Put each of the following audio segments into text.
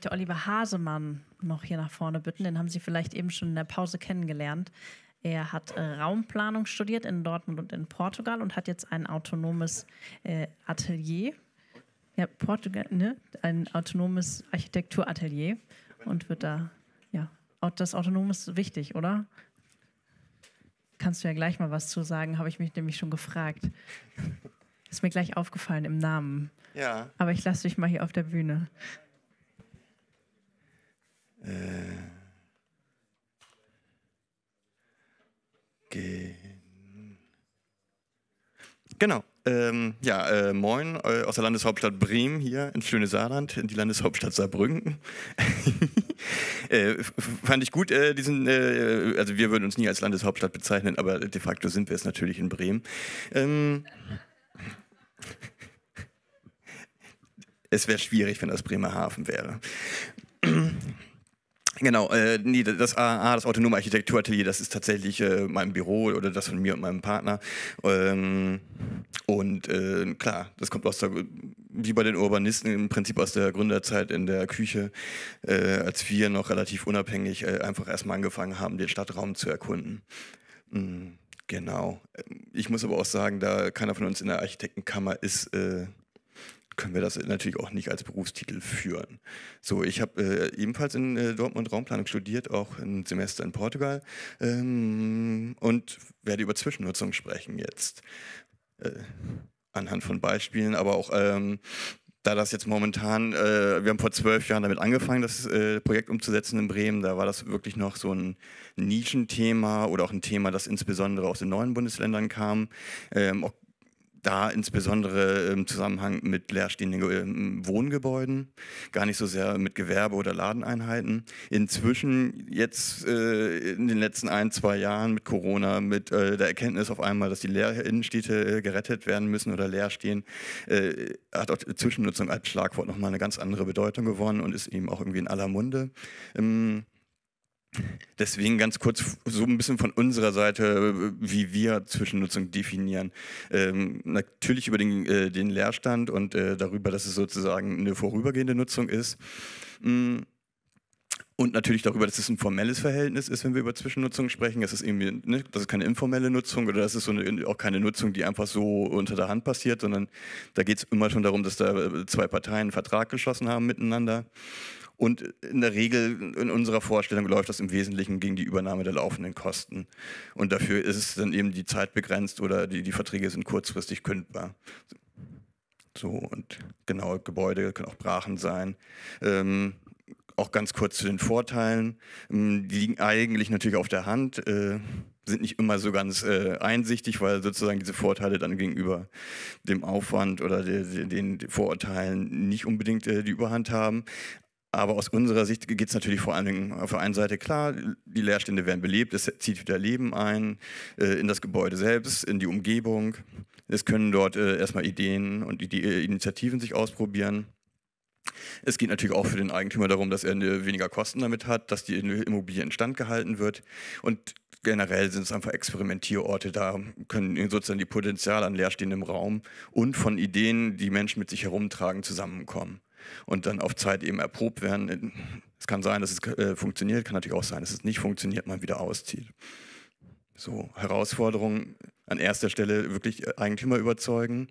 möchte Oliver Hasemann noch hier nach vorne bitten. Den haben Sie vielleicht eben schon in der Pause kennengelernt. Er hat äh, Raumplanung studiert in Dortmund und in Portugal und hat jetzt ein autonomes äh, Atelier. Ja, Portugal, ne? Ein autonomes Architekturatelier und wird da, ja, das Autonome ist wichtig, oder? Kannst du ja gleich mal was zu sagen, habe ich mich nämlich schon gefragt. Ist mir gleich aufgefallen im Namen. Ja. Aber ich lasse dich mal hier auf der Bühne. Äh, genau. Ähm, ja, äh, moin äh, aus der Landeshauptstadt Bremen hier ins schöne Saarland, in die Landeshauptstadt Saarbrücken. äh, fand ich gut, äh, diesen, äh, also wir würden uns nie als Landeshauptstadt bezeichnen, aber de facto sind wir es natürlich in Bremen. Ähm, es wäre schwierig, wenn das Bremerhaven wäre. Genau, äh, nee, das AA, das Autonome Architekturatelier, das ist tatsächlich äh, mein Büro oder das von mir und meinem Partner. Ähm, und äh, klar, das kommt aus der, wie bei den Urbanisten im Prinzip aus der Gründerzeit in der Küche, äh, als wir noch relativ unabhängig äh, einfach erstmal angefangen haben, den Stadtraum zu erkunden. Mhm, genau. Ähm, ich muss aber auch sagen, da keiner von uns in der Architektenkammer ist, äh, können wir das natürlich auch nicht als Berufstitel führen. So, ich habe äh, ebenfalls in äh, Dortmund Raumplanung studiert, auch ein Semester in Portugal ähm, und werde über Zwischennutzung sprechen jetzt. Äh, anhand von Beispielen, aber auch ähm, da das jetzt momentan, äh, wir haben vor zwölf Jahren damit angefangen, das äh, Projekt umzusetzen in Bremen, da war das wirklich noch so ein Nischenthema oder auch ein Thema, das insbesondere aus den neuen Bundesländern kam. Ähm, auch da insbesondere im Zusammenhang mit leerstehenden ähm, Wohngebäuden, gar nicht so sehr mit Gewerbe- oder Ladeneinheiten. Inzwischen, jetzt äh, in den letzten ein, zwei Jahren mit Corona, mit äh, der Erkenntnis auf einmal, dass die Leer äh, gerettet werden müssen oder leer stehen, hat auch Zwischennutzung als Schlagwort nochmal eine ganz andere Bedeutung gewonnen und ist eben auch irgendwie in aller Munde. Ähm, Deswegen ganz kurz so ein bisschen von unserer Seite, äh, wie wir Zwischennutzung definieren. Ähm, natürlich über den, äh, den Leerstand und äh, darüber, dass es sozusagen eine vorübergehende Nutzung ist. Mm. Und natürlich darüber, dass es ein formelles Verhältnis ist, wenn wir über Zwischennutzung sprechen. Es ist irgendwie, ne, das ist keine informelle Nutzung oder das ist so eine, auch keine Nutzung, die einfach so unter der Hand passiert, sondern da geht es immer schon darum, dass da äh, zwei Parteien einen Vertrag geschlossen haben miteinander. Und in der Regel, in unserer Vorstellung, läuft das im Wesentlichen gegen die Übernahme der laufenden Kosten. Und dafür ist es dann eben die Zeit begrenzt oder die, die Verträge sind kurzfristig kündbar. So, und genau, Gebäude können auch Brachen sein. Ähm, auch ganz kurz zu den Vorteilen. Ähm, die liegen eigentlich natürlich auf der Hand, äh, sind nicht immer so ganz äh, einsichtig, weil sozusagen diese Vorteile dann gegenüber dem Aufwand oder de, de, den Vorurteilen nicht unbedingt äh, die Überhand haben. Aber aus unserer Sicht geht es natürlich vor allen Dingen äh, auf der einen Seite klar, die Leerstände werden belebt, es zieht wieder Leben ein äh, in das Gebäude selbst, in die Umgebung. Es können dort äh, erstmal Ideen und die, äh, Initiativen sich ausprobieren. Es geht natürlich auch für den Eigentümer darum, dass er äh, weniger Kosten damit hat, dass die Immobilie instand gehalten wird. Und generell sind es einfach Experimentierorte, da können sozusagen die Potenziale an leerstehendem Raum und von Ideen, die Menschen mit sich herumtragen, zusammenkommen und dann auf Zeit eben erprobt werden. Es kann sein, dass es äh, funktioniert, kann natürlich auch sein, dass es nicht funktioniert, man wieder auszieht. So, Herausforderungen an erster Stelle wirklich äh, Eigentümer überzeugen.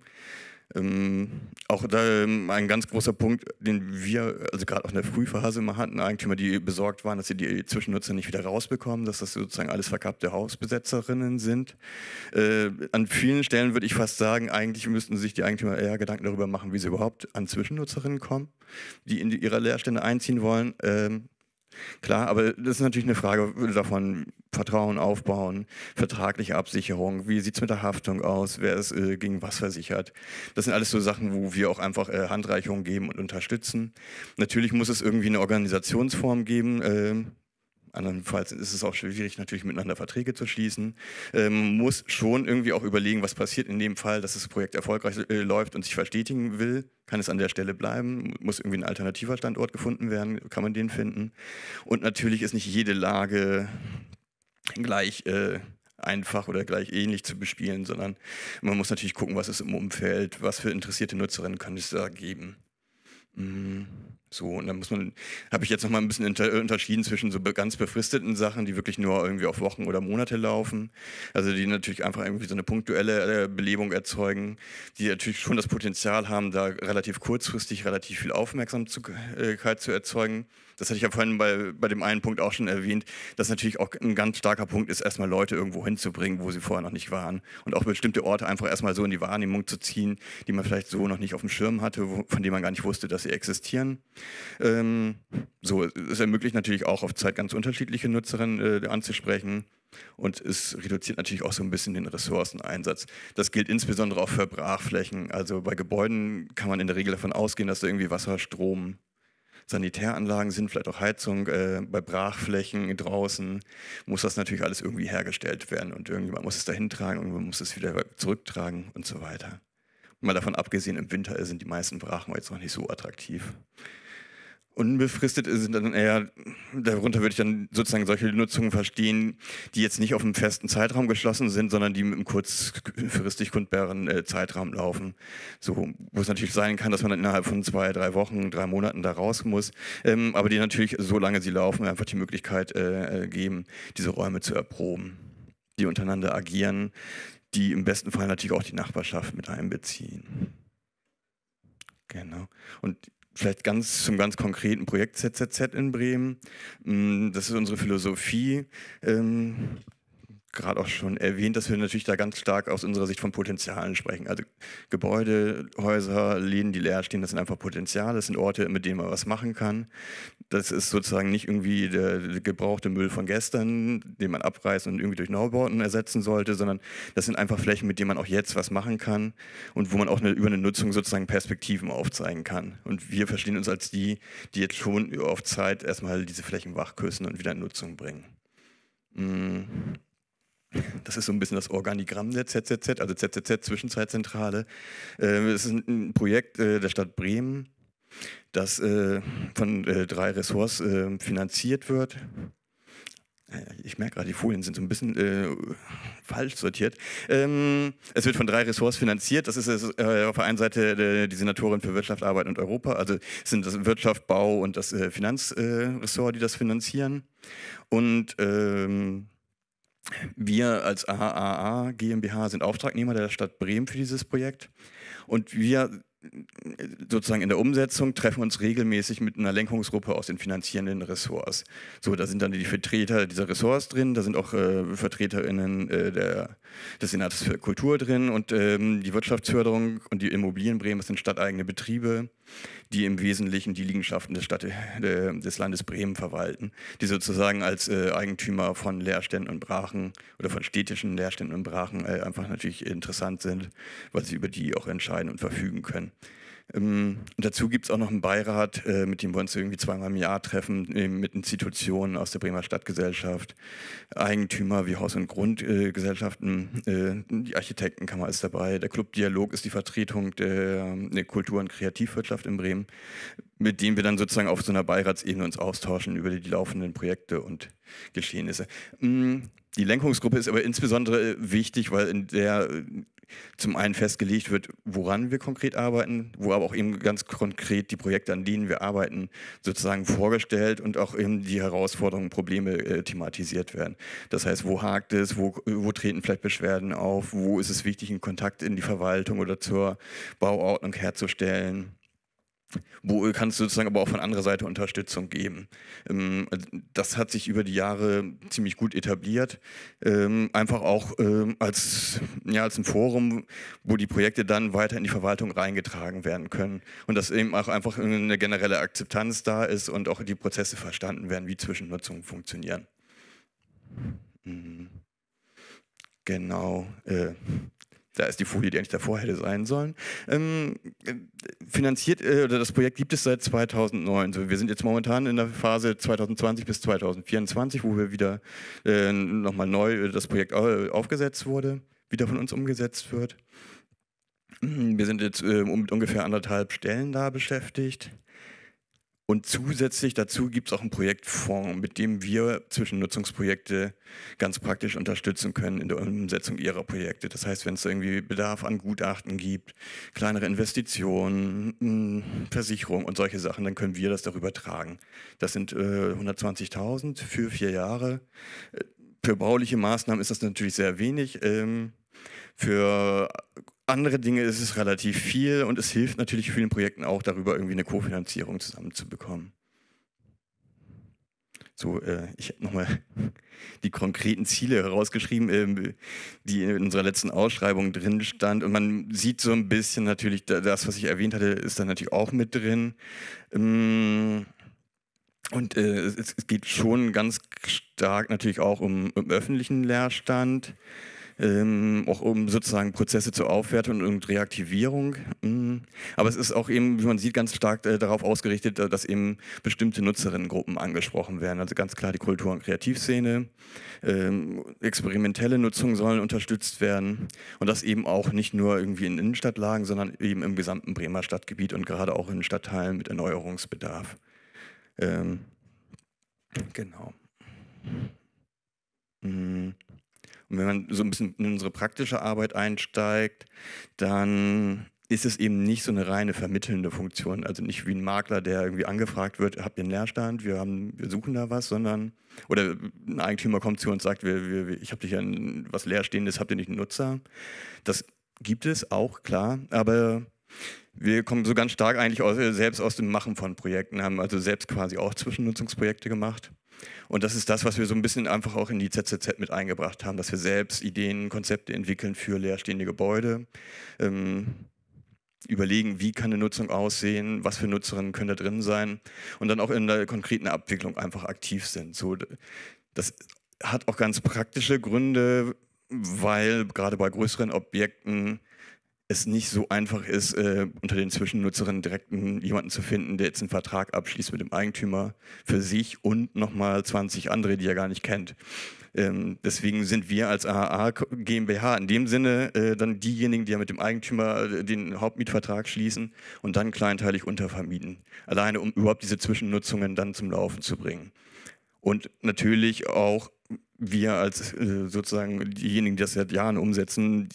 Ähm, auch da ähm, ein ganz großer Punkt, den wir, also gerade auch in der Frühphase immer hatten, Eigentümer, die besorgt waren, dass sie die Zwischennutzer nicht wieder rausbekommen, dass das sozusagen alles verkappte Hausbesetzerinnen sind. Äh, an vielen Stellen würde ich fast sagen, eigentlich müssten sich die Eigentümer eher Gedanken darüber machen, wie sie überhaupt an Zwischennutzerinnen kommen, die in ihre Leerstände einziehen wollen. Ähm, Klar, aber das ist natürlich eine Frage davon, Vertrauen aufbauen, vertragliche Absicherung, wie sieht es mit der Haftung aus, wer ist äh, gegen was versichert. Das sind alles so Sachen, wo wir auch einfach äh, Handreichungen geben und unterstützen. Natürlich muss es irgendwie eine Organisationsform geben, äh, Andernfalls ist es auch schwierig, natürlich miteinander Verträge zu schließen. Ähm, muss schon irgendwie auch überlegen, was passiert in dem Fall, dass das Projekt erfolgreich äh, läuft und sich verstetigen will. Kann es an der Stelle bleiben? Muss irgendwie ein alternativer Standort gefunden werden? Kann man den finden? Und natürlich ist nicht jede Lage gleich äh, einfach oder gleich ähnlich zu bespielen, sondern man muss natürlich gucken, was ist im Umfeld, was für interessierte Nutzerinnen kann es da geben. Mhm. So, und da muss man, habe ich jetzt nochmal ein bisschen äh, unterschieden zwischen so ganz befristeten Sachen, die wirklich nur irgendwie auf Wochen oder Monate laufen. Also die natürlich einfach irgendwie so eine punktuelle äh, Belebung erzeugen, die natürlich schon das Potenzial haben, da relativ kurzfristig relativ viel Aufmerksamkeit zu erzeugen. Das hatte ich ja vorhin bei, bei dem einen Punkt auch schon erwähnt, dass natürlich auch ein ganz starker Punkt ist, erstmal Leute irgendwo hinzubringen, wo sie vorher noch nicht waren. Und auch bestimmte Orte einfach erstmal so in die Wahrnehmung zu ziehen, die man vielleicht so noch nicht auf dem Schirm hatte, wo, von denen man gar nicht wusste, dass sie existieren. Ähm, so, es ermöglicht natürlich auch auf Zeit ganz unterschiedliche Nutzerinnen äh, anzusprechen und es reduziert natürlich auch so ein bisschen den Ressourceneinsatz. Das gilt insbesondere auch für Brachflächen. Also bei Gebäuden kann man in der Regel davon ausgehen, dass da irgendwie Wasser, Strom, Sanitäranlagen sind, vielleicht auch Heizung, äh, bei Brachflächen draußen muss das natürlich alles irgendwie hergestellt werden und irgendjemand muss es dahin tragen, irgendwann muss es wieder zurücktragen und so weiter. Mal davon abgesehen, im Winter sind die meisten Brachen jetzt noch nicht so attraktiv. Unbefristet sind dann eher, darunter würde ich dann sozusagen solche Nutzungen verstehen, die jetzt nicht auf einem festen Zeitraum geschlossen sind, sondern die mit einem kurzfristig kundbaren äh, Zeitraum laufen. So, wo es natürlich sein kann, dass man dann innerhalb von zwei, drei Wochen, drei Monaten da raus muss, ähm, aber die natürlich, solange sie laufen, einfach die Möglichkeit äh, äh geben, diese Räume zu erproben, die untereinander agieren, die im besten Fall natürlich auch die Nachbarschaft mit einbeziehen. Genau. Und Vielleicht ganz zum ganz konkreten Projekt ZZZ in Bremen. Mm, das ist unsere Philosophie. Ähm gerade auch schon erwähnt, dass wir natürlich da ganz stark aus unserer Sicht von Potenzialen sprechen. Also Gebäude, Häuser, Läden, die leer stehen, das sind einfach Potenziale, das sind Orte, mit denen man was machen kann. Das ist sozusagen nicht irgendwie der gebrauchte Müll von gestern, den man abreißen und irgendwie durch Neubauten ersetzen sollte, sondern das sind einfach Flächen, mit denen man auch jetzt was machen kann und wo man auch eine, über eine Nutzung sozusagen Perspektiven aufzeigen kann. Und wir verstehen uns als die, die jetzt schon auf Zeit erstmal diese Flächen wachküssen und wieder in Nutzung bringen. Mm. Das ist so ein bisschen das Organigramm der ZZZ, also ZZZ Zwischenzeitzentrale. Ähm, es ist ein Projekt äh, der Stadt Bremen, das äh, von äh, drei Ressorts finanziert wird. Ich merke gerade, die Folien sind so ein bisschen äh, falsch sortiert. Ähm, es wird von drei Ressorts finanziert. Das ist äh, auf der einen Seite äh, die Senatorin für Wirtschaft, Arbeit und Europa. Also sind das Wirtschaft, Bau und das Finanzressort, die das finanzieren. Und ähm, wir als AAA GmbH sind Auftragnehmer der Stadt Bremen für dieses Projekt und wir sozusagen in der Umsetzung treffen uns regelmäßig mit einer Lenkungsgruppe aus den finanzierenden Ressorts. So, da sind dann die Vertreter dieser Ressorts drin, da sind auch äh, VertreterInnen äh, der, des Senats für Kultur drin und ähm, die Wirtschaftsförderung und die Immobilien Bremen, das sind stadteigene Betriebe die im Wesentlichen die Liegenschaften des, Stadt, äh, des Landes Bremen verwalten, die sozusagen als äh, Eigentümer von Leerständen und Brachen oder von städtischen Leerständen und Brachen äh, einfach natürlich interessant sind, weil sie über die auch entscheiden und verfügen können. Ähm, dazu gibt es auch noch einen Beirat, äh, mit dem wir uns irgendwie zweimal im Jahr treffen, äh, mit Institutionen aus der Bremer Stadtgesellschaft, Eigentümer wie Haus- und Grundgesellschaften, äh, die Architektenkammer ist dabei, der Club Dialog ist die Vertretung der, der Kultur- und Kreativwirtschaft in Bremen, mit dem wir dann sozusagen auf so einer Beiratsebene uns austauschen über die, die laufenden Projekte und Geschehnisse. Mhm. Die Lenkungsgruppe ist aber insbesondere äh, wichtig, weil in der äh, zum einen festgelegt wird, woran wir konkret arbeiten, wo aber auch eben ganz konkret die Projekte, an denen wir arbeiten, sozusagen vorgestellt und auch eben die Herausforderungen, Probleme äh, thematisiert werden. Das heißt, wo hakt es, wo, wo treten vielleicht Beschwerden auf, wo ist es wichtig, einen Kontakt in die Verwaltung oder zur Bauordnung herzustellen wo kannst du sozusagen aber auch von anderer Seite Unterstützung geben. Ähm, also, das hat sich über die Jahre ziemlich gut etabliert, ähm, einfach auch ähm, als, ja, als ein Forum, wo die Projekte dann weiter in die Verwaltung reingetragen werden können und dass eben auch einfach eine generelle Akzeptanz da ist und auch die Prozesse verstanden werden, wie Zwischennutzungen funktionieren. Mhm. Genau. Äh, da ist die Folie, die eigentlich davor hätte sein sollen. Ähm, äh, finanziert, äh, oder das Projekt gibt es seit 2009. So, wir sind jetzt momentan in der Phase 2020 bis 2024, wo wir wieder äh, nochmal neu äh, das Projekt äh, aufgesetzt wurde, wieder von uns umgesetzt wird. Wir sind jetzt äh, mit ungefähr anderthalb Stellen da beschäftigt. Und zusätzlich dazu gibt es auch einen Projektfonds, mit dem wir Zwischennutzungsprojekte ganz praktisch unterstützen können in der Umsetzung ihrer Projekte. Das heißt, wenn es irgendwie Bedarf an Gutachten gibt, kleinere Investitionen, hm, Versicherung und solche Sachen, dann können wir das darüber tragen. Das sind äh, 120.000 für vier Jahre. Äh, für bauliche Maßnahmen ist das natürlich sehr wenig. Ähm, für andere Dinge ist es relativ viel und es hilft natürlich vielen Projekten auch darüber, irgendwie eine Kofinanzierung zusammenzubekommen. So, äh, ich habe nochmal die konkreten Ziele herausgeschrieben, äh, die in unserer letzten Ausschreibung drin stand. Und man sieht so ein bisschen natürlich, das, was ich erwähnt hatte, ist da natürlich auch mit drin. Ähm, und äh, es, es geht schon ganz stark natürlich auch um, um öffentlichen Leerstand ähm, auch um sozusagen Prozesse zur Aufwertung und Reaktivierung. Mhm. Aber es ist auch eben, wie man sieht, ganz stark äh, darauf ausgerichtet, äh, dass eben bestimmte Nutzerinnengruppen angesprochen werden. Also ganz klar die Kultur- und Kreativszene, ähm, experimentelle Nutzung sollen unterstützt werden und das eben auch nicht nur irgendwie in Innenstadtlagen, sondern eben im gesamten Bremer Stadtgebiet und gerade auch in Stadtteilen mit Erneuerungsbedarf. Ähm, genau. Mhm. Und wenn man so ein bisschen in unsere praktische Arbeit einsteigt, dann ist es eben nicht so eine reine vermittelnde Funktion. Also nicht wie ein Makler, der irgendwie angefragt wird, habt ihr einen Leerstand, wir, haben, wir suchen da was, sondern, oder ein Eigentümer kommt zu uns und sagt, wir, wir, ich habe dich ein, was Leerstehendes, habt ihr nicht einen Nutzer? Das gibt es auch, klar, aber wir kommen so ganz stark eigentlich aus, selbst aus dem Machen von Projekten, haben also selbst quasi auch Zwischennutzungsprojekte gemacht und das ist das, was wir so ein bisschen einfach auch in die ZZZ mit eingebracht haben, dass wir selbst Ideen, Konzepte entwickeln für leerstehende Gebäude. Ähm, überlegen, wie kann eine Nutzung aussehen, was für Nutzerinnen können da drin sein und dann auch in der konkreten Abwicklung einfach aktiv sind. So, das hat auch ganz praktische Gründe, weil gerade bei größeren Objekten es nicht so einfach ist, äh, unter den Zwischennutzerinnen direkt jemanden zu finden, der jetzt einen Vertrag abschließt mit dem Eigentümer für sich und nochmal 20 andere, die er gar nicht kennt. Ähm, deswegen sind wir als AHA GmbH in dem Sinne äh, dann diejenigen, die ja mit dem Eigentümer äh, den Hauptmietvertrag schließen und dann kleinteilig untervermieten. Alleine, um überhaupt diese Zwischennutzungen dann zum Laufen zu bringen. Und natürlich auch wir als äh, sozusagen diejenigen, die das seit Jahren umsetzen,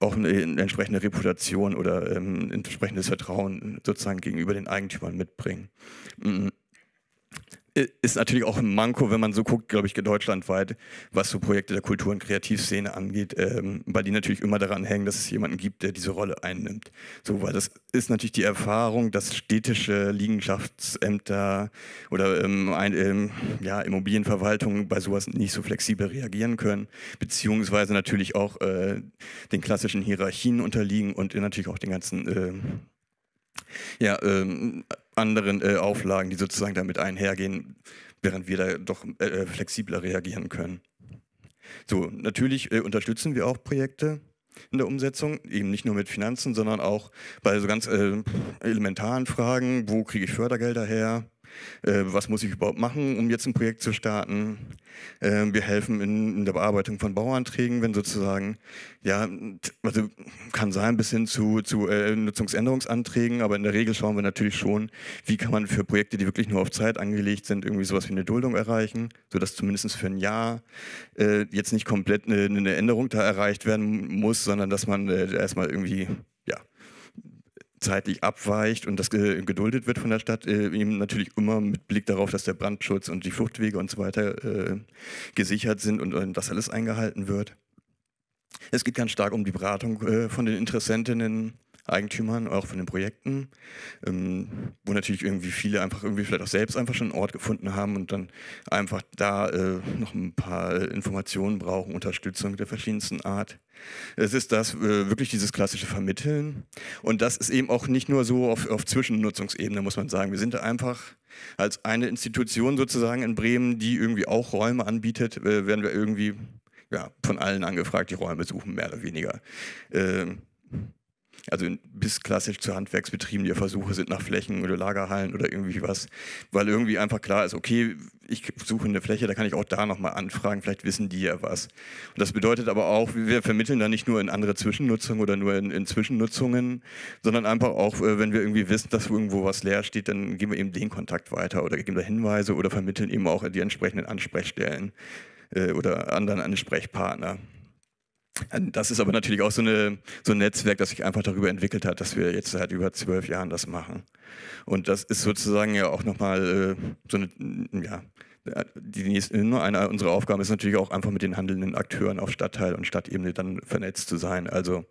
auch eine, entsprechende Reputation oder ähm, ein entsprechendes Vertrauen sozusagen gegenüber den Eigentümern mitbringen. Mhm ist natürlich auch ein Manko, wenn man so guckt, glaube ich, deutschlandweit, was so Projekte der Kultur- und Kreativszene angeht, ähm, weil die natürlich immer daran hängen, dass es jemanden gibt, der diese Rolle einnimmt. So, weil das ist natürlich die Erfahrung, dass städtische Liegenschaftsämter oder ähm, ein, ähm, ja, Immobilienverwaltungen bei sowas nicht so flexibel reagieren können, beziehungsweise natürlich auch äh, den klassischen Hierarchien unterliegen und natürlich auch den ganzen äh, ja, ähm, anderen äh, Auflagen, die sozusagen damit einhergehen, während wir da doch äh, äh, flexibler reagieren können. So, natürlich äh, unterstützen wir auch Projekte in der Umsetzung, eben nicht nur mit Finanzen, sondern auch bei so ganz äh, elementaren Fragen, wo kriege ich Fördergelder her, äh, was muss ich überhaupt machen, um jetzt ein Projekt zu starten. Äh, wir helfen in, in, der Bearbeitung von Bauanträgen, wenn sozusagen, ja, also kann sein bis hin zu, zu äh, Nutzungsänderungsanträgen, aber in der Regel schauen wir natürlich schon, wie kann man für Projekte, die wirklich nur auf Zeit angelegt sind, irgendwie sowas wie eine Duldung erreichen, sodass zumindest für ein Jahr äh, jetzt nicht komplett eine, eine Änderung da erreicht werden muss, sondern dass man äh, erstmal irgendwie zeitlich abweicht und das geduldet wird von der Stadt, äh, eben natürlich immer mit Blick darauf, dass der Brandschutz und die Fluchtwege und so weiter äh, gesichert sind und, und das alles eingehalten wird. Es geht ganz stark um die Beratung äh, von den Interessentinnen, Eigentümern, auch von den Projekten, ähm, wo natürlich irgendwie viele einfach irgendwie vielleicht auch selbst einfach schon einen Ort gefunden haben und dann einfach da äh, noch ein paar äh, Informationen brauchen, Unterstützung der verschiedensten Art. Es ist das, äh, wirklich dieses klassische Vermitteln. Und das ist eben auch nicht nur so auf, auf Zwischennutzungsebene, muss man sagen. Wir sind da einfach als eine Institution sozusagen in Bremen, die irgendwie auch Räume anbietet, äh, werden wir irgendwie ja, von allen angefragt, die Räume suchen, mehr oder weniger. Ähm, also bis klassisch zu Handwerksbetrieben, die Versuche sind nach Flächen oder Lagerhallen oder irgendwie was, weil irgendwie einfach klar ist, okay, ich suche eine Fläche, da kann ich auch da nochmal anfragen, vielleicht wissen die ja was. Und das bedeutet aber auch, wir vermitteln da nicht nur in andere Zwischennutzungen oder nur in, in Zwischennutzungen, sondern einfach auch, äh, wenn wir irgendwie wissen, dass irgendwo was leer steht, dann geben wir eben den Kontakt weiter oder geben da Hinweise oder vermitteln eben auch die entsprechenden Ansprechstellen äh, oder anderen Ansprechpartner. Das ist aber natürlich auch so, eine, so ein Netzwerk, das sich einfach darüber entwickelt hat, dass wir jetzt seit über zwölf Jahren das machen. Und das ist sozusagen ja auch nochmal äh, so eine, ja, die nächste, ne, eine unserer Aufgaben ist natürlich auch einfach mit den handelnden Akteuren auf Stadtteil und Stadtebene dann vernetzt zu sein. Also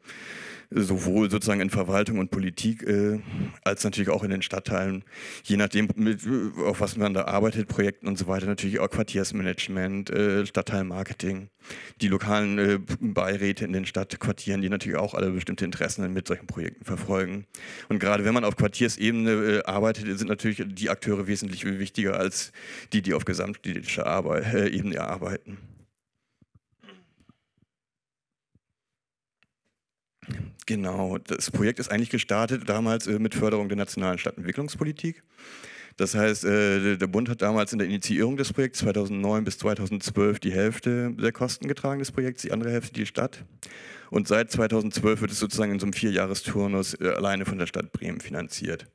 sowohl sozusagen in Verwaltung und Politik äh, als natürlich auch in den Stadtteilen, je nachdem, mit, auf was man da arbeitet, Projekten und so weiter, natürlich auch Quartiersmanagement, äh, Stadtteilmarketing, die lokalen äh, Beiräte in den Stadtquartieren, die natürlich auch alle bestimmte Interessen mit solchen Projekten verfolgen. Und gerade wenn man auf Quartiersebene äh, arbeitet, sind natürlich die Akteure wesentlich wichtiger als die, die auf gesamtpolitischer Arbeit, äh, Ebene arbeiten. Genau, das Projekt ist eigentlich gestartet damals äh, mit Förderung der nationalen Stadtentwicklungspolitik. Das heißt, äh, der Bund hat damals in der Initiierung des Projekts 2009 bis 2012 die Hälfte der Kosten getragen des Projekts, die andere Hälfte die Stadt. Und seit 2012 wird es sozusagen in so einem Vierjahresturnus äh, alleine von der Stadt Bremen finanziert.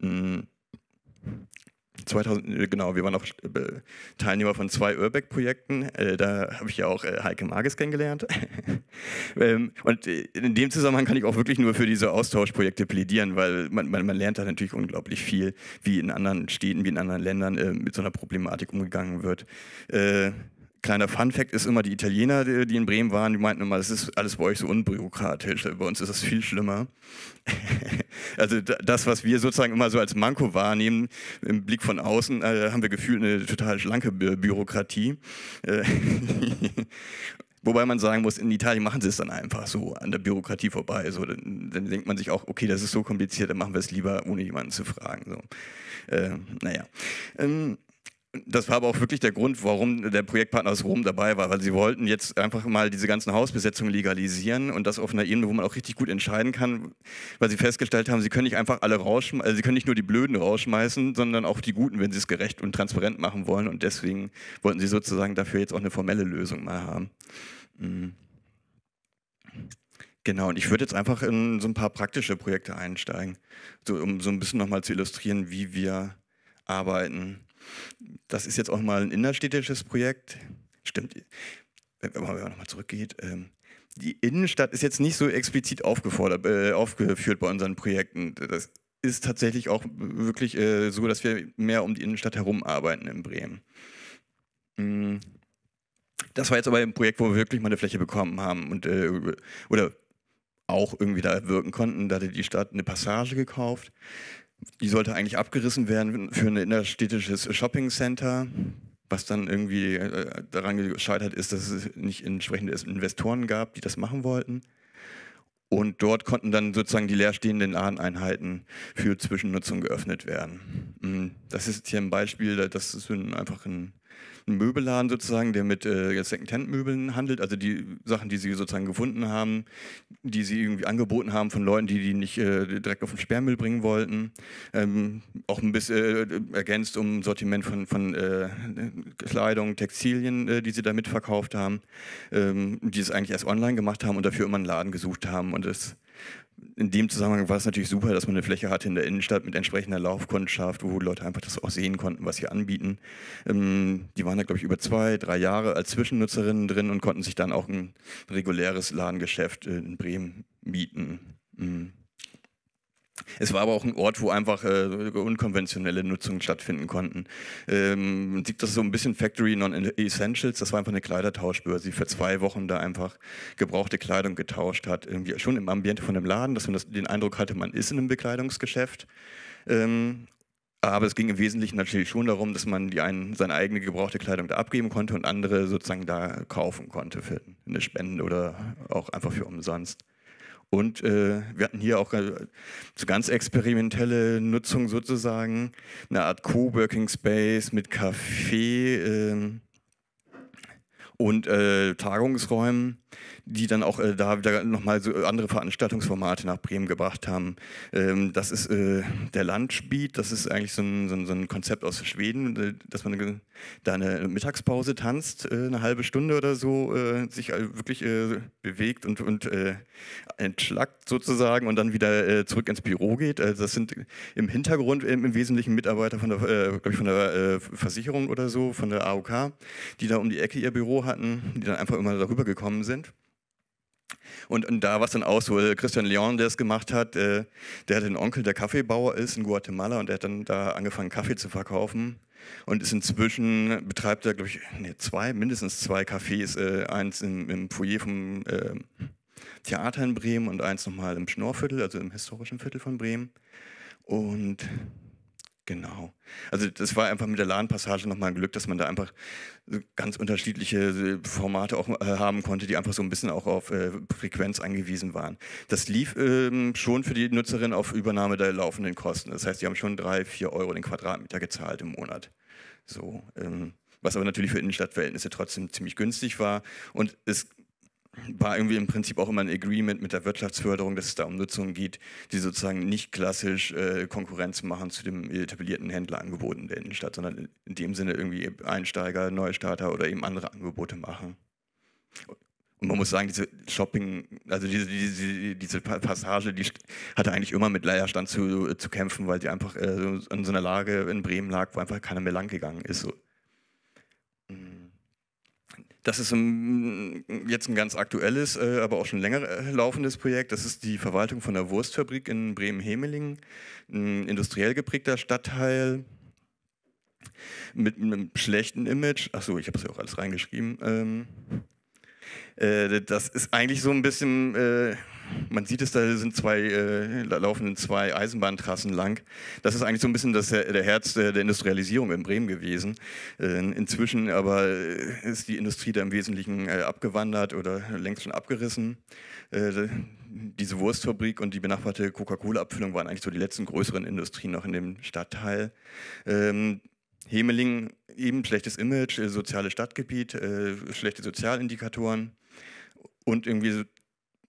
Mhm. 2000, äh, genau, wir waren auch äh, Teilnehmer von zwei Urbeck-Projekten. Äh, da habe ich ja auch Heike Mages kennengelernt. Ähm, und in dem Zusammenhang kann ich auch wirklich nur für diese Austauschprojekte plädieren, weil man, man, man lernt da natürlich unglaublich viel, wie in anderen Städten, wie in anderen Ländern mit so einer Problematik umgegangen wird. Kleiner Fun Fact ist immer, die Italiener, die in Bremen waren, die meinten immer, das ist alles bei euch so unbürokratisch. Bei uns ist das viel schlimmer. also das, was wir sozusagen immer so als Manko wahrnehmen, im Blick von außen, äh, haben wir gefühlt eine total schlanke Bü Bürokratie. Äh, wobei man sagen muss, in Italien machen sie es dann einfach so an der Bürokratie vorbei. So, dann, dann denkt man sich auch, okay, das ist so kompliziert, dann machen wir es lieber, ohne jemanden zu fragen. So. Äh, naja. Ähm, das war aber auch wirklich der Grund, warum der Projektpartner aus Rom dabei war, weil sie wollten jetzt einfach mal diese ganzen Hausbesetzungen legalisieren und das auf einer Ebene, wo man auch richtig gut entscheiden kann, weil sie festgestellt haben, sie können nicht einfach alle rausschmeißen, also sie können nicht nur die Blöden rausschmeißen, sondern auch die Guten, wenn sie es gerecht und transparent machen wollen und deswegen wollten sie sozusagen dafür jetzt auch eine formelle Lösung mal haben. Mhm. Genau, und ich würde jetzt einfach in so ein paar praktische Projekte einsteigen, so, um so ein bisschen nochmal zu illustrieren, wie wir arbeiten. Das ist jetzt auch mal ein innerstädtisches Projekt. Stimmt, wenn man nochmal zurückgeht. Ähm, die Innenstadt ist jetzt nicht so explizit aufgefordert, äh, aufgeführt bei unseren Projekten. Das ist tatsächlich auch wirklich äh, so, dass wir mehr um die Innenstadt herum arbeiten in Bremen. Mm. Das war jetzt aber ein Projekt, wo wir wirklich mal eine Fläche bekommen haben und äh, oder auch irgendwie da wirken konnten. Da hatte die Stadt eine Passage gekauft die sollte eigentlich abgerissen werden für ein innerstädtisches Shopping Center, was dann irgendwie äh, daran gescheitert ist, dass es nicht entsprechende Investoren gab, die das machen wollten. Und dort konnten dann sozusagen die leerstehenden Ladeneinheiten für Zwischennutzung geöffnet werden. Hm, das ist hier ein Beispiel, das ist einfach ein ein Möbelladen sozusagen, der mit äh, Secondhand-Möbeln handelt, also die Sachen, die sie sozusagen gefunden haben, die sie irgendwie angeboten haben von Leuten, die die nicht äh, direkt auf den Sperrmüll bringen wollten. Ähm, auch ein bisschen äh, ergänzt um ein Sortiment von, von äh, Kleidung, Textilien, äh, die sie da mitverkauft haben, ähm, die es eigentlich erst online gemacht haben und dafür immer einen Laden gesucht haben und es in dem Zusammenhang war es natürlich super, dass man eine Fläche hatte in der Innenstadt mit entsprechender Laufkundschaft, wo Leute einfach das auch sehen konnten, was sie anbieten. Ähm, die waren da, glaube ich, über zwei, drei Jahre als Zwischennutzerinnen drin und konnten sich dann auch ein reguläres Ladengeschäft äh, in Bremen mieten. Mhm. Es war aber auch ein Ort, wo einfach äh, unkonventionelle Nutzungen stattfinden konnten. Ähm, man sieht das so ein bisschen Factory Non-Essentials, das war einfach eine Kleidertauschbörse, die für zwei Wochen da einfach gebrauchte Kleidung getauscht hat. Irgendwie schon im Ambiente von dem Laden, dass man das, den Eindruck hatte, man ist in einem Bekleidungsgeschäft. Ähm, aber es ging im Wesentlichen natürlich schon darum, dass man die einen, seine eigene gebrauchte Kleidung da abgeben konnte und andere sozusagen da kaufen konnte für eine Spende oder auch einfach für umsonst. Und äh, wir hatten hier auch so ganz experimentelle Nutzung sozusagen, eine Art Coworking Space mit Café äh, und äh, Tagungsräumen die dann auch äh, da wieder nochmal so äh, andere Veranstaltungsformate nach Bremen gebracht haben. Ähm, das ist äh, der Lunchbeat, das ist eigentlich so ein, so ein, so ein Konzept aus Schweden, äh, dass man da eine Mittagspause tanzt, äh, eine halbe Stunde oder so, äh, sich wirklich bewegt und, und entschlackt sozusagen und dann wieder zurück ins Büro geht. Also das sind im Hintergrund im, Wesentlichen Mitarbeiter von der, ich, von der Versicherung oder so, von der AOK, die da um die Ecke ihr Büro hatten, die dann einfach immer darüber gekommen sind. Und, und da war es dann auch so, äh, Christian Leon, der es gemacht hat, äh, der hat einen Onkel, der Kaffeebauer ist in Guatemala und der hat dann da angefangen, Kaffee zu verkaufen. Und ist inzwischen, betreibt er, glaube ich, nee, zwei, mindestens zwei Cafés, äh, eins im, im Foyer vom äh, Theater in Bremen und eins nochmal im Schnorrviertel, also im historischen Viertel von Bremen. Und Genau. Also das war einfach mit der LAN-Passage nochmal ein Glück, dass man da einfach ganz unterschiedliche äh, Formate auch äh, haben konnte, die einfach so ein bisschen auch auf äh, Frequenz angewiesen waren. Das lief ähm, schon für die Nutzerin auf Übernahme der laufenden Kosten. Das heißt, die haben schon drei, vier Euro den Quadratmeter gezahlt im Monat. So. Ähm, was aber natürlich für Innenstadtverhältnisse trotzdem ziemlich günstig war. Und es war irgendwie im Prinzip auch immer ein Agreement mit der Wirtschaftsförderung, dass es da um Nutzungen geht, die sozusagen nicht klassisch äh, Konkurrenz machen zu dem etablierten Händlerangebot in der Innenstadt, sondern in dem Sinne irgendwie Einsteiger, Neustarter oder eben andere Angebote machen. Und man muss sagen, diese Shopping, also diese, diese, diese Passage, die hatte eigentlich immer mit Leierstand zu, zu kämpfen, weil sie einfach äh, in so einer Lage in Bremen lag, wo einfach keiner mehr lang gegangen ist. So. Mhm. Das ist ein, mm, jetzt ein ganz aktuelles, äh, aber auch schon länger äh, laufendes Projekt. Das ist die Verwaltung von der Wurstfabrik in Bremen-Hemelingen, ein industriell geprägter Stadtteil mit einem schlechten Image. Achso, ich habe es ja auch alles reingeschrieben. Ähm, äh, das ist eigentlich so ein bisschen... Äh, man sieht es, da sind zwei, äh, laufen zwei Eisenbahntrassen lang. Das ist eigentlich so ein bisschen das, der Herz der, Industrialisierung in Bremen gewesen. Äh, inzwischen aber äh, ist die Industrie da im Wesentlichen äh, abgewandert oder längst schon abgerissen. Äh, diese Wurstfabrik und die benachbarte Coca-Cola-Abfüllung waren eigentlich so die letzten größeren Industrien noch in dem Stadtteil. Ähm, Hemeling, eben schlechtes Image, äh, soziales Stadtgebiet, schlechte Sozialindikatoren und irgendwie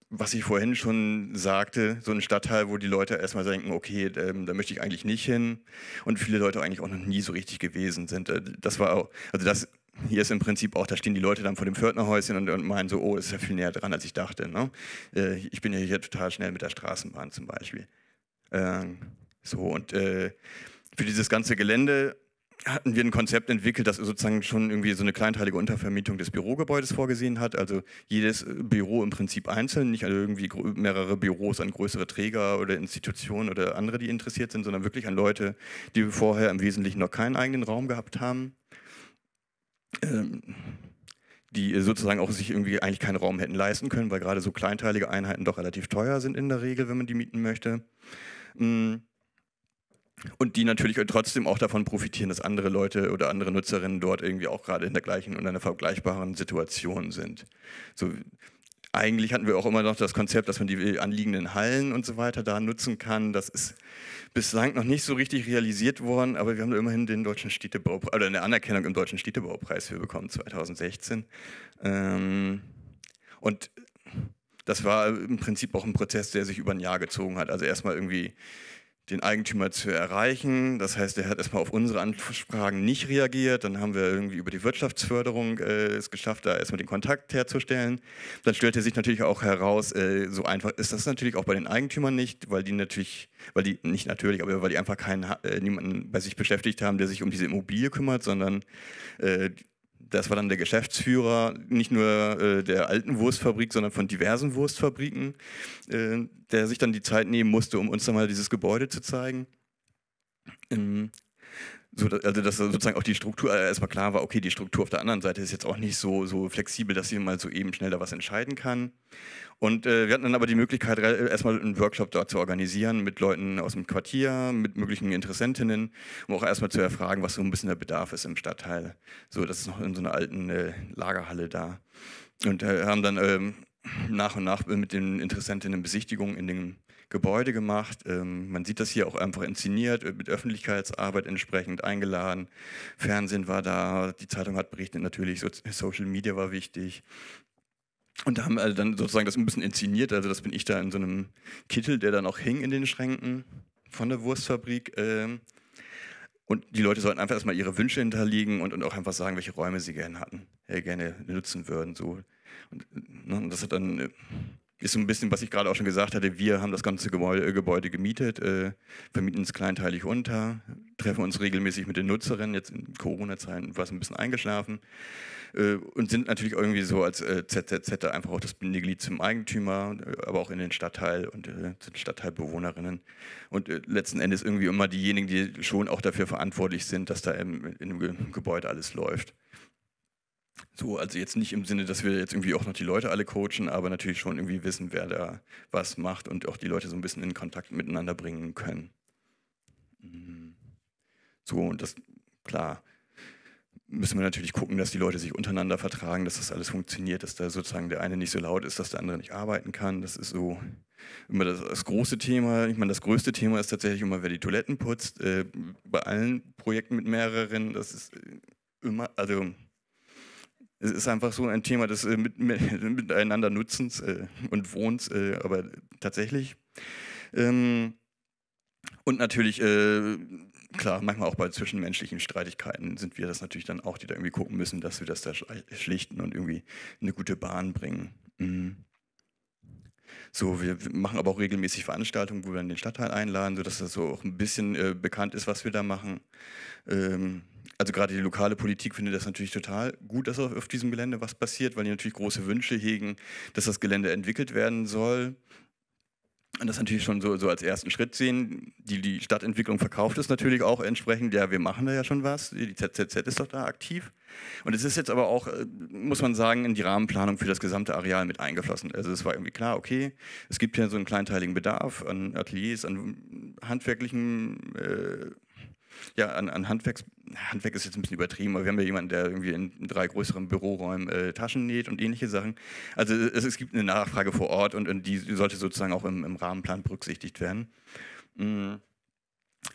was ich vorhin schon sagte, so ein Stadtteil, wo die Leute erstmal denken, okay, ähm, da möchte ich eigentlich nicht hin und viele Leute eigentlich auch noch nie so richtig gewesen sind. Äh, das war auch, also das hier ist im Prinzip auch, da stehen die Leute dann vor dem Pförtnerhäuschen und, meinen so, oh, ist ja viel näher dran, als ich dachte. Ne? Äh, ich bin ja hier total schnell mit der Straßenbahn zum Beispiel. Ähm, so und äh, für dieses ganze Gelände hatten wir ein Konzept entwickelt, das sozusagen schon irgendwie so eine kleinteilige Untervermietung des Bürogebäudes vorgesehen hat. Also jedes äh, Büro im Prinzip einzeln, nicht also irgendwie mehrere Büros an größere Träger oder Institutionen oder andere, die interessiert sind, sondern wirklich an Leute, die vorher im Wesentlichen noch keinen eigenen Raum gehabt haben. Ähm, die sozusagen auch sich irgendwie eigentlich keinen Raum hätten leisten können, weil gerade so kleinteilige Einheiten doch relativ teuer sind in der Regel, wenn man die mieten möchte. Mhm und die natürlich trotzdem auch davon profitieren, dass andere Leute oder andere Nutzerinnen dort irgendwie auch gerade in der gleichen und einer vergleichbaren Situation sind. So, eigentlich hatten wir auch immer noch das Konzept, dass man die anliegenden Hallen und so weiter da nutzen kann. Das ist bislang noch nicht so richtig realisiert worden, aber wir haben da immerhin den deutschen Städtebau oder eine Anerkennung im deutschen Städtebaupreis für bekommen 2016. Ähm, und das war im Prinzip auch ein Prozess, der sich über ein Jahr gezogen hat. Also erstmal irgendwie den Eigentümer zu erreichen. Das heißt, er hat erstmal auf unsere Anfragen nicht reagiert. Dann haben wir irgendwie über die Wirtschaftsförderung äh, es geschafft, da erstmal den Kontakt herzustellen. Dann stellte sich natürlich auch heraus, äh, so einfach ist das natürlich auch bei den Eigentümern nicht, weil die natürlich, weil die nicht natürlich, aber weil die einfach keinen äh, niemanden bei sich beschäftigt haben, der sich um diese Immobilie kümmert, sondern äh, das war dann der Geschäftsführer nicht nur äh, der alten Wurstfabrik, sondern von diversen Wurstfabriken, äh, der sich dann die Zeit nehmen musste, um uns dann mal dieses Gebäude zu zeigen. Ähm, so, also dass sozusagen auch die Struktur äh, erstmal klar war, okay, die Struktur auf der anderen Seite ist jetzt auch nicht so, so flexibel, dass sie mal so eben schnell da was entscheiden kann. Und äh, wir hatten dann aber die Möglichkeit, erstmal einen Workshop dort zu organisieren mit Leuten aus dem Quartier, mit möglichen Interessentinnen, um auch erstmal zu erfragen, was so ein bisschen der Bedarf ist im Stadtteil. So, das ist noch in so einer alten äh, Lagerhalle da. Und äh, haben dann ähm, nach und nach mit den Interessentinnen Besichtigungen in den Gebäude gemacht. Ähm, man sieht das hier auch einfach inszeniert, mit Öffentlichkeitsarbeit entsprechend eingeladen. Fernsehen war da, die Zeitung hat berichtet natürlich, so, Social Media war wichtig. Und da haben wir äh, dann sozusagen das ein bisschen inszeniert. Also das bin ich da in so einem Kittel, der dann auch hing in den Schränken von der Wurstfabrik. Ähm, und die Leute sollten einfach erstmal ihre Wünsche hinterlegen und, und auch einfach sagen, welche Räume sie gerne hatten, äh, gerne nutzen würden. So. Und, ne, und das hat dann äh, ist so ein bisschen, was ich gerade auch schon gesagt hatte, wir haben das ganze Gebäude, äh, Gebäude gemietet, äh, vermieten es kleinteilig unter, treffen uns regelmäßig mit den Nutzerinnen, jetzt in Corona-Zeiten war es ein bisschen eingeschlafen äh, und sind natürlich irgendwie so als äh, ZZZ einfach auch das Bindeglied zum Eigentümer, aber auch in den Stadtteil und äh, zu den Stadtteilbewohnerinnen und äh, letzten Endes irgendwie immer diejenigen, die schon auch dafür verantwortlich sind, dass da im, in dem Gebäude alles läuft. So, also jetzt nicht im Sinne, dass wir jetzt irgendwie auch noch die Leute alle coachen, aber natürlich schon irgendwie wissen, wer da was macht und auch die Leute so ein bisschen in Kontakt miteinander bringen können. Mhm. So, und das, klar, müssen wir natürlich gucken, dass die Leute sich untereinander vertragen, dass das alles funktioniert, dass da sozusagen der eine nicht so laut ist, dass der andere nicht arbeiten kann. Das ist so immer das, das große Thema. Ich meine, das größte Thema ist tatsächlich immer, wer die Toiletten putzt. Äh, bei allen Projekten mit mehreren, das ist äh, immer, also es ist einfach so ein Thema des äh, mit, mit, miteinander Nutzens äh, und Wohns, äh, aber tatsächlich. Ähm, und natürlich, äh, klar, manchmal auch bei zwischenmenschlichen Streitigkeiten sind wir das natürlich dann auch, die da irgendwie gucken müssen, dass wir das da schlichten und irgendwie eine gute Bahn bringen. Mhm. So, wir machen aber auch regelmäßig Veranstaltungen, wo wir dann den Stadtteil einladen, sodass das so auch ein bisschen äh, bekannt ist, was wir da machen. Ähm, also gerade die lokale Politik findet das natürlich total gut, dass auf diesem Gelände was passiert, weil die natürlich große Wünsche hegen, dass das Gelände entwickelt werden soll. Und das natürlich schon so, so als ersten Schritt sehen. Die, die Stadtentwicklung verkauft es natürlich auch entsprechend. Ja, wir machen da ja schon was. Die ZZZ ist doch da aktiv. Und es ist jetzt aber auch, äh, muss man sagen, in die Rahmenplanung für das gesamte Areal mit eingeflossen. Also es war irgendwie klar, okay, es gibt ja so einen kleinteiligen Bedarf an Ateliers, an handwerklichen... Äh, ja, an, an Handwerks, Handwerk ist jetzt ein bisschen übertrieben, aber wir haben ja jemanden, der irgendwie in drei größeren Büroräumen äh, Taschen näht und ähnliche Sachen. Also es, es gibt eine Nachfrage vor Ort und, und die sollte sozusagen auch im, im Rahmenplan berücksichtigt werden. Mhm.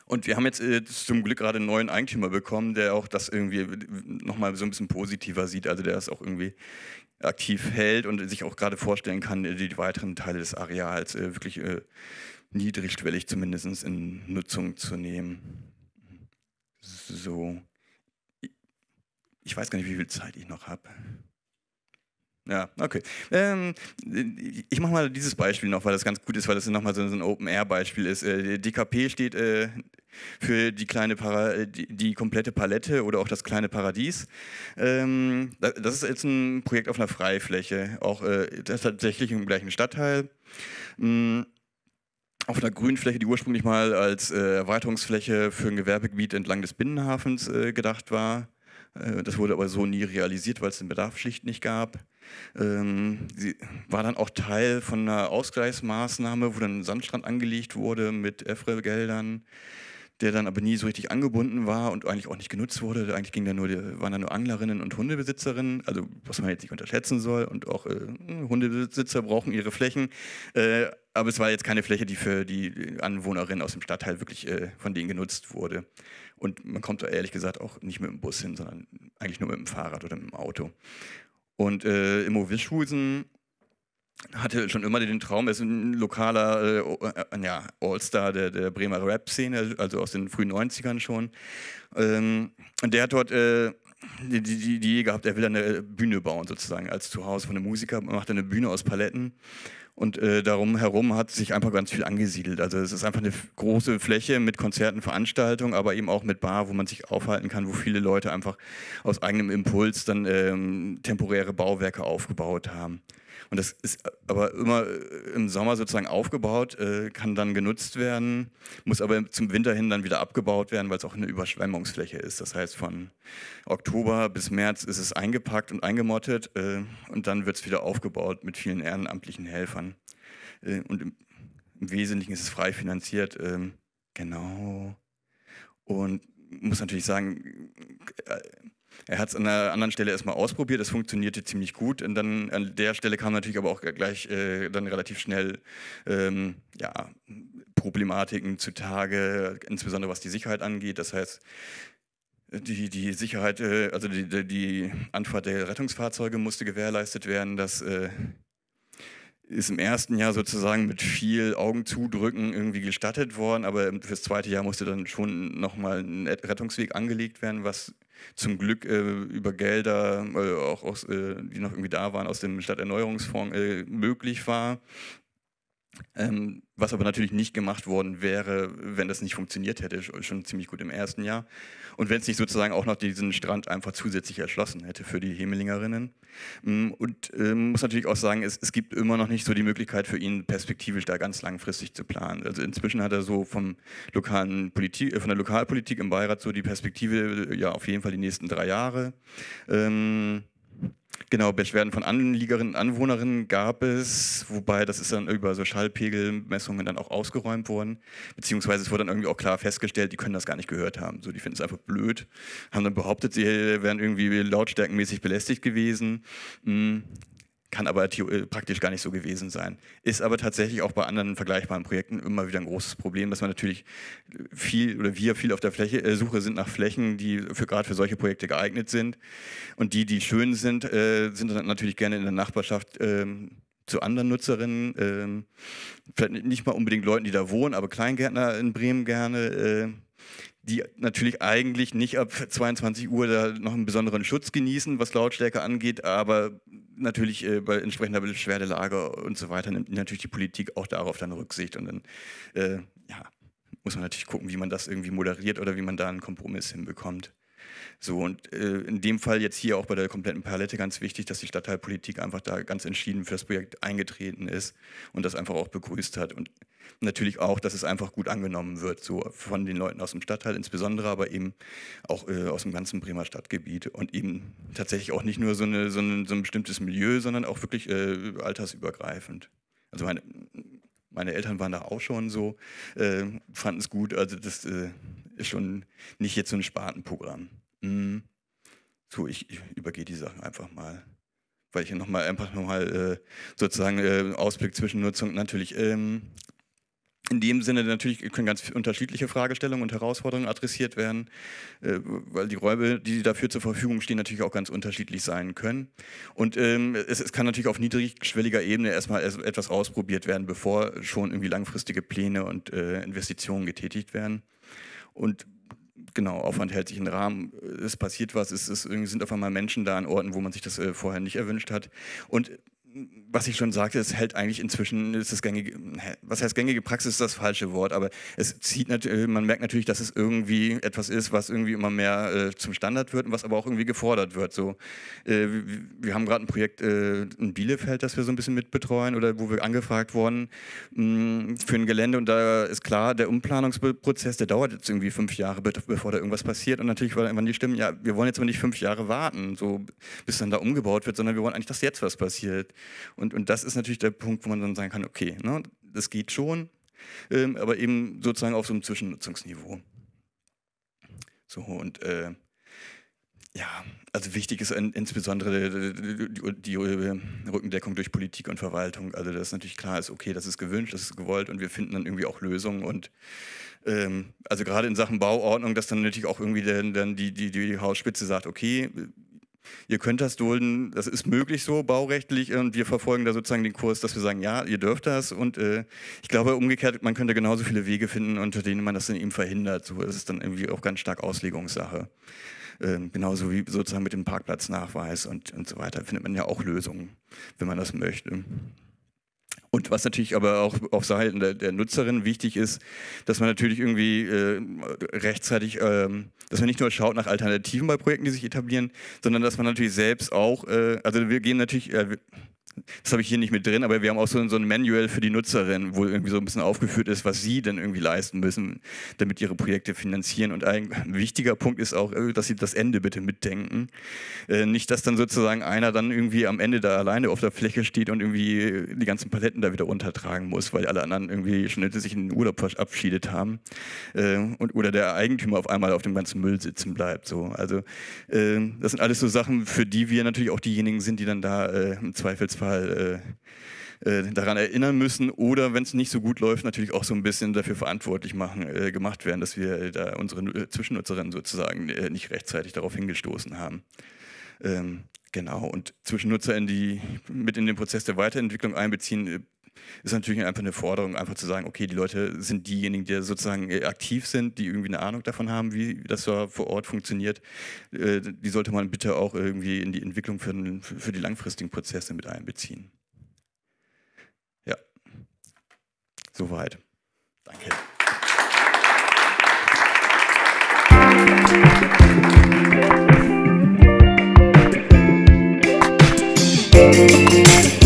Und wir haben jetzt äh, zum Glück gerade einen neuen Eigentümer bekommen, der auch das irgendwie nochmal so ein bisschen positiver sieht, also der das auch irgendwie aktiv hält und sich auch gerade vorstellen kann, die, weiteren Teile des Areals äh, wirklich äh, niedrigschwellig zumindest in Nutzung zu nehmen. So. Ich weiß gar nicht, wie viel Zeit ich noch habe. Ja, okay. Ähm, ich mache mal dieses Beispiel noch, weil das ganz gut ist, weil das nochmal so ein Open-Air-Beispiel ist. Äh, DKP steht äh, für die, kleine Para äh, die, die, komplette Palette oder auch das kleine Paradies. Ähm, das ist jetzt ein Projekt auf einer Freifläche, auch äh, tatsächlich im gleichen Stadtteil. Ähm, auf einer Grünfläche, die ursprünglich mal als äh, Erweiterungsfläche für ein Gewerbegebiet entlang des Binnenhafens äh, gedacht war. Äh, das wurde aber so nie realisiert, weil es den Bedarf schlicht nicht gab. Ähm, sie war dann auch Teil von einer Ausgleichsmaßnahme, wo dann ein Sandstrand angelegt wurde mit EFRE-Geldern, der dann aber nie so richtig angebunden war und eigentlich auch nicht genutzt wurde. Eigentlich ging da nur, waren da nur Anglerinnen und Hundebesitzerinnen, also was man jetzt nicht unterschätzen soll. Und auch äh, Hundebesitzer brauchen ihre Flächen äh, aber es war jetzt keine Fläche, die für die äh, Anwohnerinnen aus dem Stadtteil wirklich äh, von denen genutzt wurde. Und man kommt da ehrlich gesagt auch nicht mit dem Bus hin, sondern eigentlich nur mit dem Fahrrad oder mit dem Auto. Und äh, Immo Wischhusen hatte schon immer den Traum, er ist ein lokaler äh, ja, Allstar der, der Bremer Rap-Szene, also aus den frühen 90ern schon. Ähm, und der hat dort äh, die, die, die Idee gehabt, er will eine äh, Bühne bauen sozusagen als Zuhause von einem Musiker, macht eine Bühne aus Paletten und äh, darum herum hat sich einfach ganz viel angesiedelt. Also es ist einfach eine große Fläche mit Konzerten, Veranstaltungen, aber eben auch mit Bar, wo man sich aufhalten kann, wo viele Leute einfach aus eigenem Impuls dann ähm, temporäre Bauwerke aufgebaut haben. Und das ist aber immer äh, im Sommer sozusagen aufgebaut, äh, kann dann genutzt werden, muss aber zum Winter hin dann wieder abgebaut werden, weil es auch eine Überschwemmungsfläche ist. Das heißt, von Oktober bis März ist es eingepackt und eingemottet äh, und dann wird es wieder aufgebaut mit vielen ehrenamtlichen Helfern. Äh, und im, im, Wesentlichen ist es frei finanziert. Ähm, genau. Und muss natürlich sagen, äh, er hat es an einer anderen Stelle erstmal ausprobiert, das funktionierte ziemlich gut. Und dann an der Stelle kam natürlich aber auch gleich äh, dann relativ schnell ähm, ja, Problematiken zutage, insbesondere was die Sicherheit angeht. Das heißt, die, die Sicherheit, äh, also die, die, die Anfahrt der Rettungsfahrzeuge musste gewährleistet werden, dass äh, ist im ersten Jahr sozusagen mit viel Augenzudrücken irgendwie gestattet worden, aber fürs zweite Jahr musste dann schon nochmal ein Rettungsweg angelegt werden, was zum Glück äh, über Gelder, äh, auch aus, äh, die noch irgendwie da waren, aus dem Stadterneuerungsfonds äh, möglich war. Ähm, was aber natürlich nicht gemacht worden wäre, wenn das nicht funktioniert hätte, schon ziemlich gut im ersten Jahr. Und wenn es nicht sozusagen auch noch diesen Strand einfach zusätzlich erschlossen hätte für die Hemelingerinnen. Mm, und ähm, muss natürlich auch sagen, es, es, gibt immer noch nicht so die Möglichkeit für ihn, perspektivisch da ganz langfristig zu planen. Also inzwischen hat er so vom lokalen Politik, äh, von der Lokalpolitik im Beirat so die Perspektive, äh, ja, auf jeden Fall die nächsten drei Jahre. Ähm, Genau, Beschwerden von Anliegerinnen und Anwohnerinnen gab es, wobei das ist dann über so Schallpegelmessungen dann auch ausgeräumt worden. Beziehungsweise es wurde dann irgendwie auch klar festgestellt, die können das gar nicht gehört haben. So, die finden es einfach blöd. Haben dann behauptet, sie wären irgendwie lautstärkenmäßig belästigt gewesen. Hm, kann aber äh, praktisch gar nicht so gewesen sein. Ist aber tatsächlich auch bei anderen vergleichbaren Projekten immer wieder ein großes Problem, dass man natürlich viel oder wir viel auf der Fläche, äh, Suche sind nach Flächen, die für, gerade für solche Projekte geeignet sind. Und die, die schön sind, äh, sind dann natürlich gerne in der Nachbarschaft ähm, zu anderen Nutzerinnen, ähm, vielleicht nicht mal unbedingt Leuten, die da wohnen, aber Kleingärtner in Bremen gerne. Äh, die natürlich eigentlich nicht ab 22 Uhr da noch einen besonderen Schutz genießen, was Lautstärke angeht, aber natürlich äh, bei entsprechender Beschwerdelage und so weiter nimmt natürlich die Politik auch darauf dann Rücksicht und dann äh, ja, muss man natürlich gucken, wie man das irgendwie moderiert oder wie man da einen Kompromiss hinbekommt. So, und äh, in dem Fall jetzt hier auch bei der kompletten Palette ganz wichtig, dass die Stadtteilpolitik einfach da ganz entschieden für das Projekt eingetreten ist und das einfach auch begrüßt hat. Und natürlich auch, dass es einfach gut angenommen wird, so von den Leuten aus dem Stadtteil insbesondere, aber eben auch äh, aus dem ganzen Bremer Stadtgebiet und eben tatsächlich auch nicht nur so, eine, so, ein, so ein bestimmtes Milieu, sondern auch wirklich äh, altersübergreifend. Also meine, meine Eltern waren da auch schon so, äh, fanden es gut. Also das äh, ist schon nicht jetzt so ein Spartenprogramm. Mh, mm. so, ich, ich, übergehe die Sachen einfach mal, weil ich hier nochmal einfach nochmal äh, sozusagen äh, Ausblick zwischen Nutzung natürlich. Ähm, in dem Sinne natürlich können ganz unterschiedliche Fragestellungen und Herausforderungen adressiert werden, äh, weil die Räume, die dafür zur Verfügung stehen, natürlich auch ganz unterschiedlich sein können. Und ähm, es, kann natürlich auf niedrigschwelliger Ebene erstmal etwas ausprobiert werden, bevor schon irgendwie langfristige Pläne und Investitionen getätigt werden. Und genau, Aufwand hält sich in Rahmen, es passiert was, es, es sind auf einmal Menschen da an Orten, wo man sich das äh, vorher nicht erwünscht hat. Und was ich schon sagte, es hält eigentlich inzwischen, ist das gängige, was heißt gängige Praxis, ist das falsche Wort, aber es zieht natürlich, äh, man merkt natürlich, dass es irgendwie etwas ist, was irgendwie immer mehr äh, zum Standard wird und was aber auch irgendwie gefordert wird. So, äh, wir haben gerade ein Projekt äh, in Bielefeld, das wir so ein bisschen mitbetreuen oder wo wir angefragt wurden mm, für ein Gelände und da ist klar, der Umplanungsprozess, der dauert jetzt irgendwie fünf Jahre, bevor da irgendwas passiert und natürlich war irgendwann die Stimmen, ja, wir wollen jetzt aber nicht fünf Jahre warten, so bis dann da umgebaut wird, sondern wir wollen eigentlich, dass jetzt was passiert. Und, und das ist natürlich der Punkt, wo man dann sagen kann, okay, ne, das geht schon, ähm, aber eben sozusagen auf so einem Zwischennutzungsniveau. So, und äh, ja, also wichtig ist insbesondere die, die, Rückendeckung durch Politik und Verwaltung. Also dass natürlich klar ist, okay, das ist gewünscht, das ist gewollt und wir finden dann irgendwie auch Lösungen. Und ähm, also gerade in Sachen Bauordnung, dass dann natürlich auch irgendwie dann, dann die, die, die Hausspitze sagt, okay, ihr könnt das dulden, das ist möglich so baurechtlich und wir verfolgen da sozusagen den Kurs, dass wir sagen, ja, ihr dürft das und äh, ich glaube umgekehrt, man könnte genauso viele Wege finden, unter denen man das dann eben verhindert. So ist es dann irgendwie auch ganz stark Auslegungssache. Ähm, genauso wie sozusagen mit dem Parkplatznachweis und, und so weiter findet man ja auch Lösungen, wenn man das möchte. Und was natürlich aber auch auf Seiten der, der, Nutzerin wichtig ist, dass man natürlich irgendwie äh, rechtzeitig, ähm, dass man nicht nur schaut nach Alternativen bei Projekten, die sich etablieren, sondern dass man natürlich selbst auch, äh, also wir gehen natürlich, äh, das habe ich hier nicht mit drin, aber wir haben auch so, so ein Manual für die Nutzerin, wo irgendwie so ein bisschen aufgeführt ist, was sie denn irgendwie leisten müssen, damit ihre Projekte finanzieren. Und ein wichtiger Punkt ist auch, äh, dass sie das Ende bitte mitdenken. Äh, nicht, dass dann sozusagen einer dann irgendwie am Ende da alleine auf der Fläche steht und irgendwie die ganzen Paletten da wieder untertragen muss, weil alle anderen irgendwie schon sich in den Urlaub verabschiedet haben. Äh, und, oder der Eigentümer auf einmal auf dem ganzen Müll sitzen bleibt. So. Also das sind alles so Sachen, für die wir natürlich auch diejenigen sind, die dann da im Zweifelsfall Fall äh, äh, daran erinnern müssen oder wenn es nicht so gut läuft, natürlich auch so ein bisschen dafür verantwortlich machen, äh, gemacht werden, dass wir da unsere äh, Zwischennutzerinnen sozusagen äh, nicht rechtzeitig darauf hingestoßen haben. Ähm, genau, und Zwischennutzerinnen, die mit in den Prozess der Weiterentwicklung einbeziehen, äh, ist natürlich einfach eine Forderung, einfach zu sagen, okay, die Leute sind diejenigen, die sozusagen äh, aktiv sind, die irgendwie eine Ahnung davon haben, wie das da vor Ort funktioniert. Äh, die sollte man bitte auch irgendwie in die Entwicklung für, für die langfristigen Prozesse mit einbeziehen. Ja, soweit. Danke. Thank you.